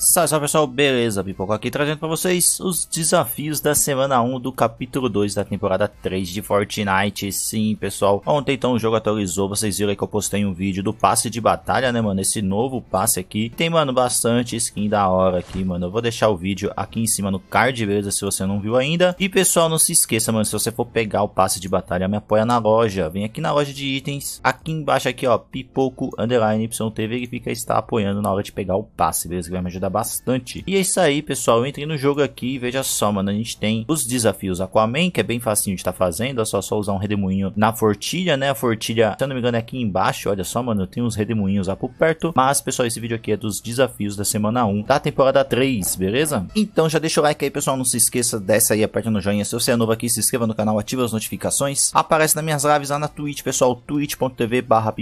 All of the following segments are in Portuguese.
Salve, salve pessoal, beleza? Pipoco aqui trazendo para vocês os desafios da semana 1 do capítulo 2 da temporada 3 de Fortnite. Sim, pessoal, ontem então o jogo atualizou, vocês viram aí que eu postei um vídeo do passe de batalha, né, mano? Esse novo passe aqui. Tem, mano, bastante skin da hora aqui, mano. Eu vou deixar o vídeo aqui em cima no card, beleza? Se você não viu ainda. E, pessoal, não se esqueça, mano, se você for pegar o passe de batalha, me apoia na loja. Vem aqui na loja de itens, aqui embaixo aqui, ó, Pipoco, underline, YT, verifica estar tá apoiando na hora de pegar o passe, beleza? Que vai me ajudar ajuda bastante. E é isso aí, pessoal. Eu entrei no jogo aqui e veja só, mano. A gente tem os desafios Aquaman, que é bem facinho de estar tá fazendo. É só, só usar um redemoinho na fortilha, né? A fortilha, se eu não me engano, é aqui embaixo. Olha só, mano. Tem uns redemoinhos lá por perto. Mas, pessoal, esse vídeo aqui é dos desafios da semana 1 da temporada 3, beleza? Então já deixa o like aí, pessoal. Não se esqueça dessa aí, aperta no joinha. Se você é novo aqui, se inscreva no canal, ativa as notificações. Aparece nas minhas lives lá na Twitch, pessoal. twitch.tv barra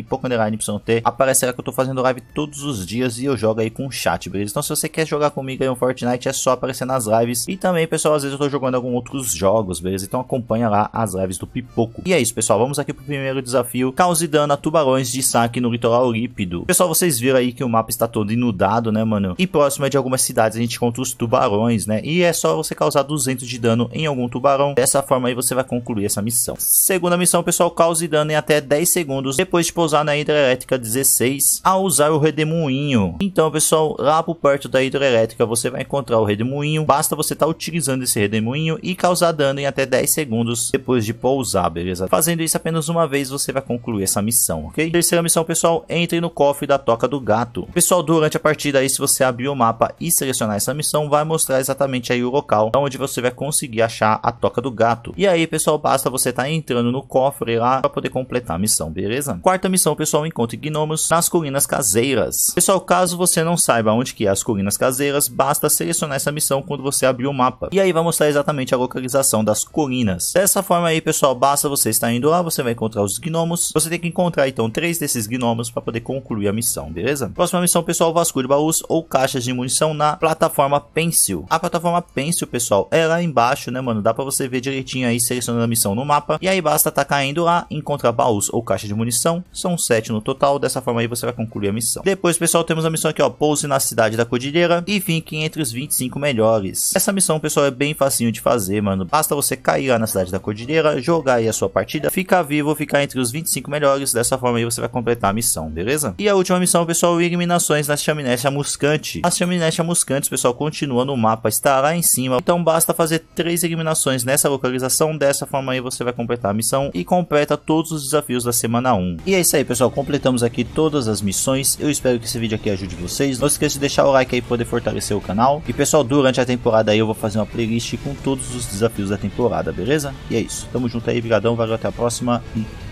Aparece lá que eu tô fazendo live todos os dias e eu jogo aí com o chat, beleza? Então se você quer jogar comigo aí um Fortnite, é só aparecer nas lives. E também, pessoal, às vezes eu tô jogando alguns outros jogos, beleza? Então acompanha lá as lives do Pipoco. E é isso, pessoal. Vamos aqui pro primeiro desafio. Cause dano a tubarões de saque no litoral lípido. Pessoal, vocês viram aí que o mapa está todo inundado, né, mano? E próximo é de algumas cidades a gente encontra os tubarões, né? E é só você causar 200 de dano em algum tubarão. Dessa forma aí você vai concluir essa missão. Segunda missão, pessoal, cause dano em até 10 segundos depois de pousar na hidrelétrica 16 ao usar o redemoinho. Então, pessoal, lá pro perto da hidrelétrica você vai encontrar o redemoinho. Basta você estar tá utilizando esse redemoinho e causar dano em até 10 segundos depois de pousar, beleza? Fazendo isso apenas uma vez você vai concluir essa missão, ok? Terceira missão, pessoal, entre no cofre da Toca do Gato. Pessoal, durante a partida aí, se você abrir o mapa e selecionar essa missão, vai mostrar exatamente aí o local onde você vai conseguir achar a Toca do Gato. E aí, pessoal, basta você estar tá entrando no cofre lá para poder completar a missão, beleza? Quarta missão, pessoal, encontre gnomos nas colinas caseiras. Pessoal, caso você não saiba onde que é as colinas ruínas caseiras, basta selecionar essa missão quando você abrir o mapa. E aí vai mostrar exatamente a localização das colinas. Dessa forma aí, pessoal, basta você estar indo lá, você vai encontrar os gnomos. Você tem que encontrar então três desses gnomos para poder concluir a missão, beleza? Próxima missão, pessoal, vasculhe baús ou caixas de munição na plataforma Pencil. A plataforma Pencil, pessoal, é lá embaixo, né, mano? Dá para você ver direitinho aí selecionando a missão no mapa. E aí basta estar tá caindo lá, encontrar baús ou caixa de munição. São sete no total, dessa forma aí você vai concluir a missão. Depois, pessoal, temos a missão aqui, ó, pouse na cidade da Codinha cordilheira e fiquem entre os 25 melhores. Essa missão, pessoal, é bem facinho de fazer, mano. Basta você cair lá na cidade da cordilheira, jogar aí a sua partida, ficar vivo, ficar entre os 25 melhores. Dessa forma aí você vai completar a missão, beleza? E a última missão, pessoal, eliminações nas chaminés chamuscante. As chaminés chamuscantes, pessoal, continua no mapa, está lá em cima. Então basta fazer três eliminações nessa localização. Dessa forma aí você vai completar a missão e completa todos os desafios da semana 1. E é isso aí, pessoal. Completamos aqui todas as missões. Eu espero que esse vídeo aqui ajude vocês. Não esqueça de deixar o like aí poder fortalecer o canal. E pessoal, durante a temporada aí eu vou fazer uma playlist com todos os desafios da temporada, beleza? E é isso. Tamo junto aí, brigadão, valeu, até a próxima e